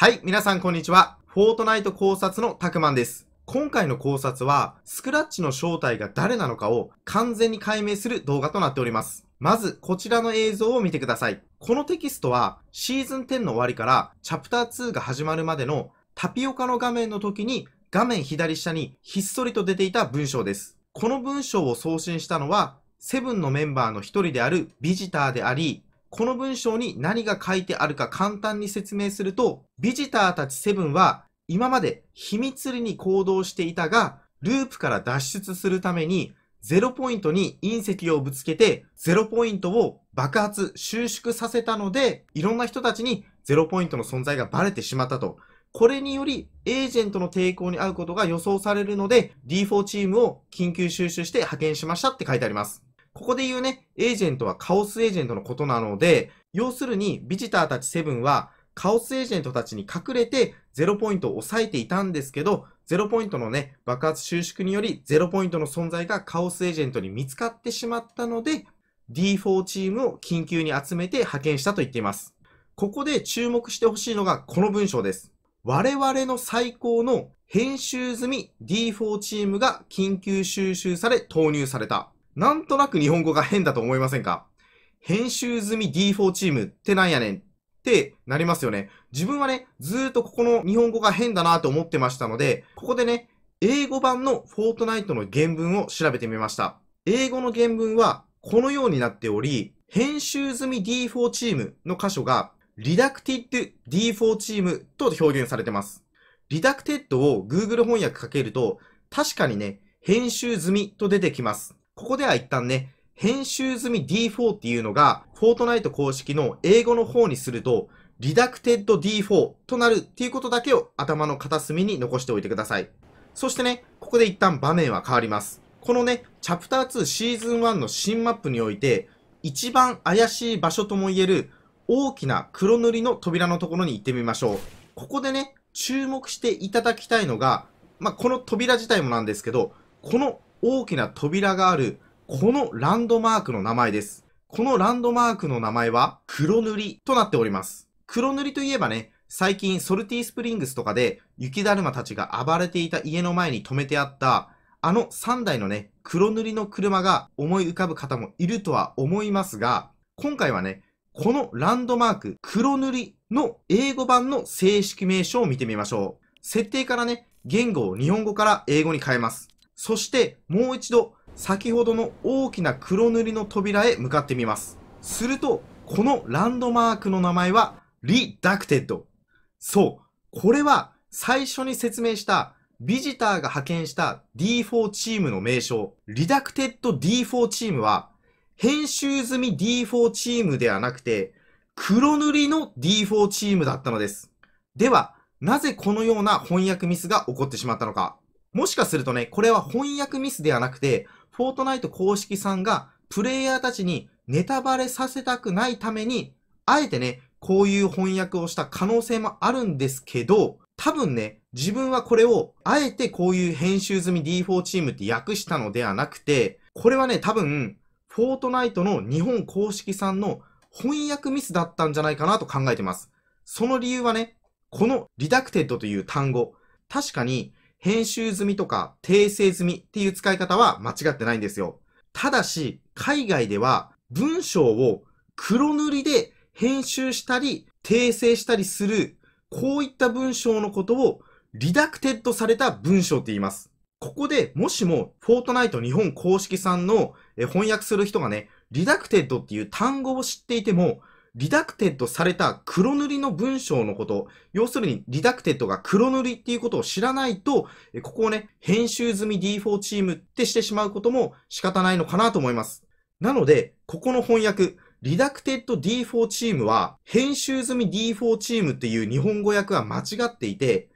はい、皆さんこんにちは。フォートナイト考察のたくまんです。今回の考察は、スクラッチの正体が誰なのかを完全に解明する動画となっております。まず、こちらの映像を見てください。このテキストは、シーズン10の終わりからチャプター2が始まるまでのタピオカの画面の時に画面左下にひっそりと出ていた文章です。この文章を送信したのは、セブンのメンバーの一人であるビジターであり、この文章に何が書いてあるか簡単に説明すると、ビジターたちセブンは今まで秘密裏に行動していたが、ループから脱出するためにゼロポイントに隕石をぶつけて、ゼロポイントを爆発、収縮させたので、いろんな人たちにゼロポイントの存在がバレてしまったと。これにより、エージェントの抵抗に遭うことが予想されるので、D4 チームを緊急収集して派遣しましたって書いてあります。ここで言うね、エージェントはカオスエージェントのことなので、要するに、ビジターたち7は、カオスエージェントたちに隠れて、ゼロポイントを抑えていたんですけど、ゼロポイントのね、爆発収縮により、0ポイントの存在がカオスエージェントに見つかってしまったので、D4 チームを緊急に集めて派遣したと言っています。ここで注目してほしいのがこの文章です。我々の最高の編集済み D4 チームが緊急収集され投入された。なんとなく日本語が変だと思いませんか編集済み D4 チームってなんやねんってなりますよね。自分はね、ずーっとここの日本語が変だなと思ってましたので、ここでね、英語版のフォートナイトの原文を調べてみました。英語の原文はこのようになっており、編集済み D4 チームの箇所が、リダクティッド D4 チームと表現されてます。リダクテッドを Google 翻訳かけると、確かにね、編集済みと出てきます。ここでは一旦ね、編集済み D4 っていうのが、フォートナイト公式の英語の方にすると、リダクテッド D4 となるっていうことだけを頭の片隅に残しておいてください。そしてね、ここで一旦場面は変わります。このね、チャプター2シーズン1の新マップにおいて、一番怪しい場所ともいえる大きな黒塗りの扉のところに行ってみましょう。ここでね、注目していただきたいのが、まあ、この扉自体もなんですけど、この大きな扉がある、このランドマークの名前です。このランドマークの名前は、黒塗りとなっております。黒塗りといえばね、最近ソルティースプリングスとかで雪だるまたちが暴れていた家の前に止めてあった、あの3台のね、黒塗りの車が思い浮かぶ方もいるとは思いますが、今回はね、このランドマーク、黒塗りの英語版の正式名称を見てみましょう。設定からね、言語を日本語から英語に変えます。そしてもう一度先ほどの大きな黒塗りの扉へ向かってみます。すると、このランドマークの名前はリダクテッド。そう。これは最初に説明したビジターが派遣した D4 チームの名称、リダクテッド D4 チームは、編集済み D4 チームではなくて、黒塗りの D4 チームだったのです。では、なぜこのような翻訳ミスが起こってしまったのか。もしかするとね、これは翻訳ミスではなくて、フォートナイト公式さんがプレイヤーたちにネタバレさせたくないために、あえてね、こういう翻訳をした可能性もあるんですけど、多分ね、自分はこれを、あえてこういう編集済み D4 チームって訳したのではなくて、これはね、多分、フォートナイトの日本公式さんの翻訳ミスだったんじゃないかなと考えてます。その理由はね、このリダクテッドという単語、確かに編集済みとか訂正済みっていう使い方は間違ってないんですよ。ただし、海外では文章を黒塗りで編集したり訂正したりする、こういった文章のことをリダクテッドされた文章って言います。ここでもしもフォートナイト日本公式さんの翻訳する人がね、リダクテッドっていう単語を知っていても、リダクテッドされた黒塗りの文章のこと、要するにリダクテッドが黒塗りっていうことを知らないと、ここをね、編集済み D4 チームってしてしまうことも仕方ないのかなと思います。なので、ここの翻訳、リダクテッド D4 チームは、編集済み D4 チームっていう日本語訳は間違っていて、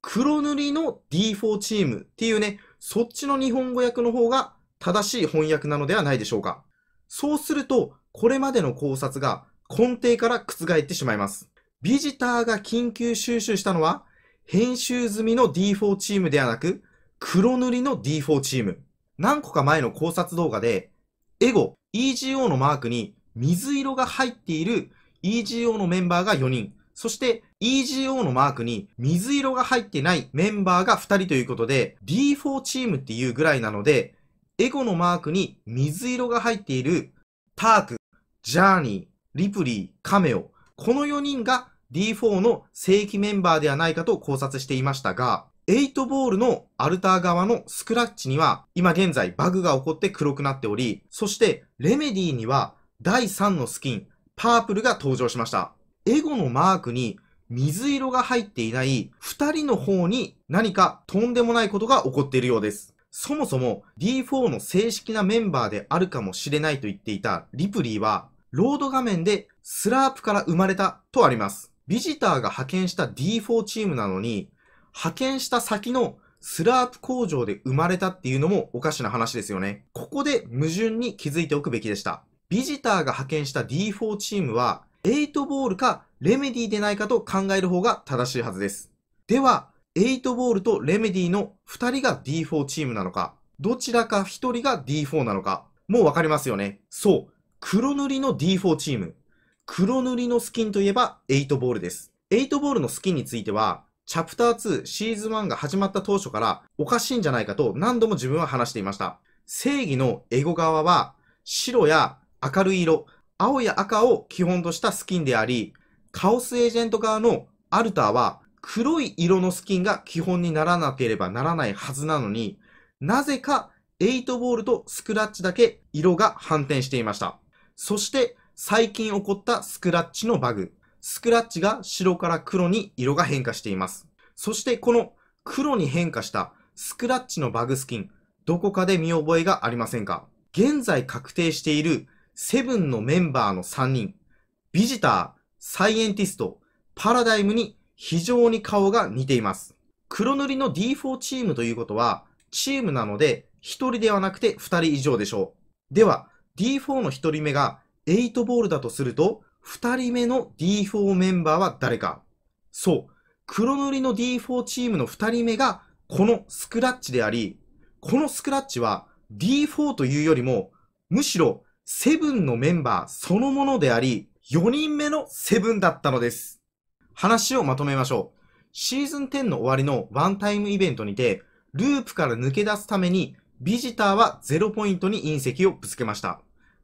黒塗りの D4 チームっていうね、そっちの日本語訳の方が正しい翻訳なのではないでしょうか。そうすると、これまでの考察が根底から覆ってしまいます。ビジターが緊急収集したのは、編集済みの D4 チームではなく、黒塗りの D4 チーム。何個か前の考察動画で、エゴ、EGO のマークに水色が入っている EGO のメンバーが4人、そして EGO のマークに水色が入ってないメンバーが2人ということで、D4 チームっていうぐらいなので、エゴのマークに水色が入っているターク、ジャーニー、リプリー、カメオ、この4人が D4 の正規メンバーではないかと考察していましたが、8ボールのアルター側のスクラッチには今現在バグが起こって黒くなっており、そしてレメディには第3のスキン、パープルが登場しました。エゴのマークに水色が入っていない2人の方に何かとんでもないことが起こっているようです。そもそも D4 の正式なメンバーであるかもしれないと言っていたリプリーはロード画面でスラープから生まれたとあります。ビジターが派遣した D4 チームなのに、派遣した先のスラープ工場で生まれたっていうのもおかしな話ですよね。ここで矛盾に気づいておくべきでした。ビジターが派遣した D4 チームは、8ボールかレメディでないかと考える方が正しいはずです。では、8ボールとレメディの2人が D4 チームなのか、どちらか1人が D4 なのか、もうわかりますよね。そう。黒塗りの D4 チーム。黒塗りのスキンといえば8ボールです。8ボールのスキンについては、チャプター2シーズン1が始まった当初からおかしいんじゃないかと何度も自分は話していました。正義のエゴ側は白や明るい色、青や赤を基本としたスキンであり、カオスエージェント側のアルターは黒い色のスキンが基本にならなければならないはずなのに、なぜか8ボールとスクラッチだけ色が反転していました。そして最近起こったスクラッチのバグ。スクラッチが白から黒に色が変化しています。そしてこの黒に変化したスクラッチのバグスキン、どこかで見覚えがありませんか現在確定しているセブンのメンバーの3人、ビジター、サイエンティスト、パラダイムに非常に顔が似ています。黒塗りの D4 チームということは、チームなので1人ではなくて2人以上でしょう。では、D4 の1人目が8ボールだとすると、2人目の D4 メンバーは誰か。そう。黒塗りの D4 チームの2人目が、このスクラッチであり、このスクラッチは D4 というよりも、むしろセブンのメンバーそのものであり、4人目のセブンだったのです。話をまとめましょう。シーズン10の終わりのワンタイムイベントにて、ループから抜け出すために、ビジターは0ポイントに隕石をぶつけました。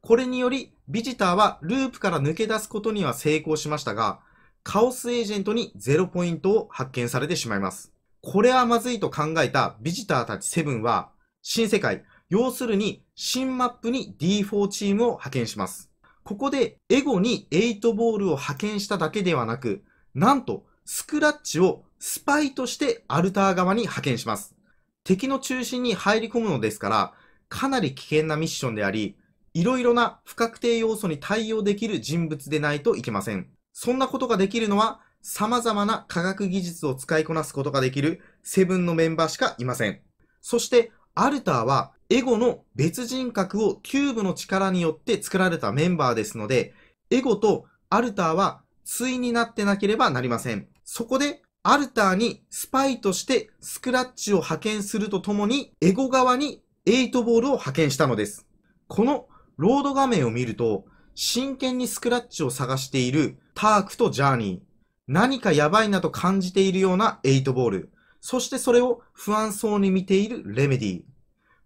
これにより、ビジターはループから抜け出すことには成功しましたが、カオスエージェントに0ポイントを発見されてしまいます。これはまずいと考えたビジターたち7は、新世界、要するに新マップに D4 チームを派遣します。ここでエゴに8ボールを派遣しただけではなく、なんとスクラッチをスパイとしてアルター側に派遣します。敵の中心に入り込むのですから、かなり危険なミッションであり、いろいろな不確定要素に対応できる人物でないといけません。そんなことができるのは、様々な科学技術を使いこなすことができるセブンのメンバーしかいません。そして、アルターは、エゴの別人格をキューブの力によって作られたメンバーですので、エゴとアルターは対になってなければなりません。そこで、アルターにスパイとしてスクラッチを派遣するとともに、エゴ側にエイトボールを派遣したのです。このロード画面を見ると、真剣にスクラッチを探しているタークとジャーニー。何かやばいなと感じているようなエイトボール。そしてそれを不安そうに見ているレメディ。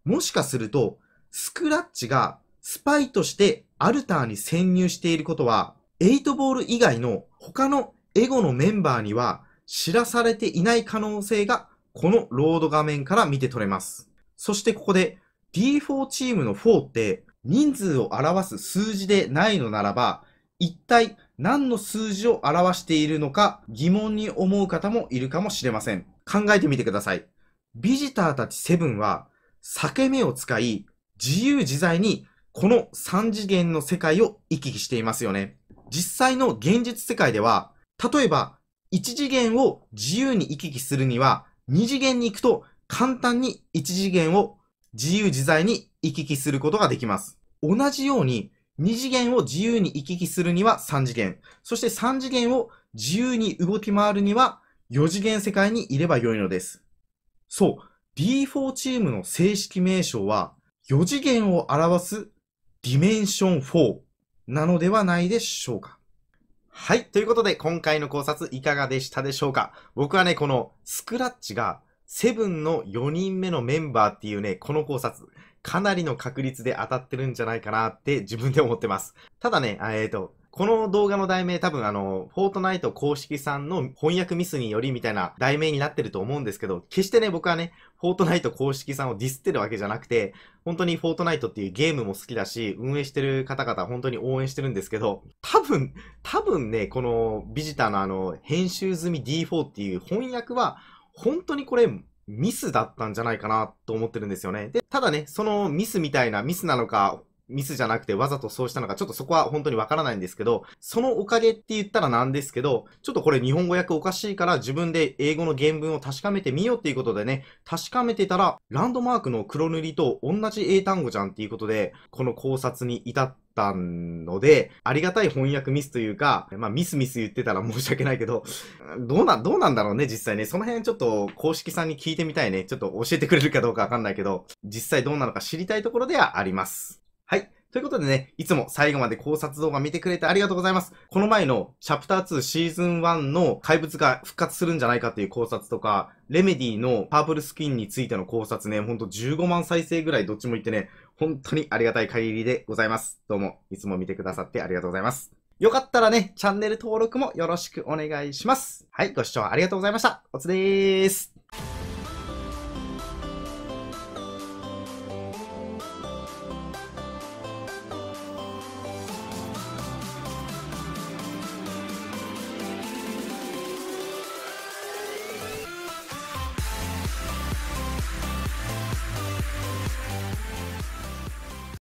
もしかすると、スクラッチがスパイとしてアルターに潜入していることは、エイトボール以外の他のエゴのメンバーには知らされていない可能性がこのロード画面から見て取れます。そしてここで D4 チームの4って人数を表す数字でないのならば、一体何の数字を表しているのか疑問に思う方もいるかもしれません。考えてみてください。ビジターたちセブンは、裂け目を使い、自由自在にこの3次元の世界を行き来していますよね。実際の現実世界では、例えば1次元を自由に行き来するには、2次元に行くと簡単に1次元を自由自在に行き来することができます。同じように、2次元を自由に行き来するには3次元。そして3次元を自由に動き回るには4次元世界にいれば良いのです。そう、D4 チームの正式名称は4次元を表すディメンション4なのではないでしょうか。はい。ということで、今回の考察いかがでしたでしょうか僕はね、このスクラッチがセブンの4人目のメンバーっていうね、この考察、かなりの確率で当たってるんじゃないかなって自分で思ってます。ただね、えっ、ー、と、この動画の題名多分あの、フォートナイト公式さんの翻訳ミスによりみたいな題名になってると思うんですけど、決してね、僕はね、フォートナイト公式さんをディスってるわけじゃなくて、本当にフォートナイトっていうゲームも好きだし、運営してる方々本当に応援してるんですけど、多分、多分ね、このビジターのあの、編集済み D4 っていう翻訳は、本当にこれミスだったんじゃないかなと思ってるんですよね。で、ただね、そのミスみたいなミスなのか、ミスじゃなくてわざとそうしたのか、ちょっとそこは本当にわからないんですけど、そのおかげって言ったらなんですけど、ちょっとこれ日本語訳おかしいから自分で英語の原文を確かめてみようっていうことでね、確かめてたら、ランドマークの黒塗りと同じ英単語じゃんっていうことで、この考察に至って、たので、ありがたい翻訳ミスというか、まあミスミス言ってたら申し訳ないけど、どうな、どうなんだろうね、実際ね。その辺ちょっと公式さんに聞いてみたいね。ちょっと教えてくれるかどうかわかんないけど、実際どうなのか知りたいところではあります。はい。ということでね、いつも最後まで考察動画見てくれてありがとうございます。この前のチャプター2シーズン1の怪物が復活するんじゃないかっていう考察とか、レメディのパープルスキンについての考察ね、ほんと15万再生ぐらいどっちも言ってね、本当にありがたい限りでございます。どうも、いつも見てくださってありがとうございます。よかったらね、チャンネル登録もよろしくお願いします。はい、ご視聴ありがとうございました。おつでーす。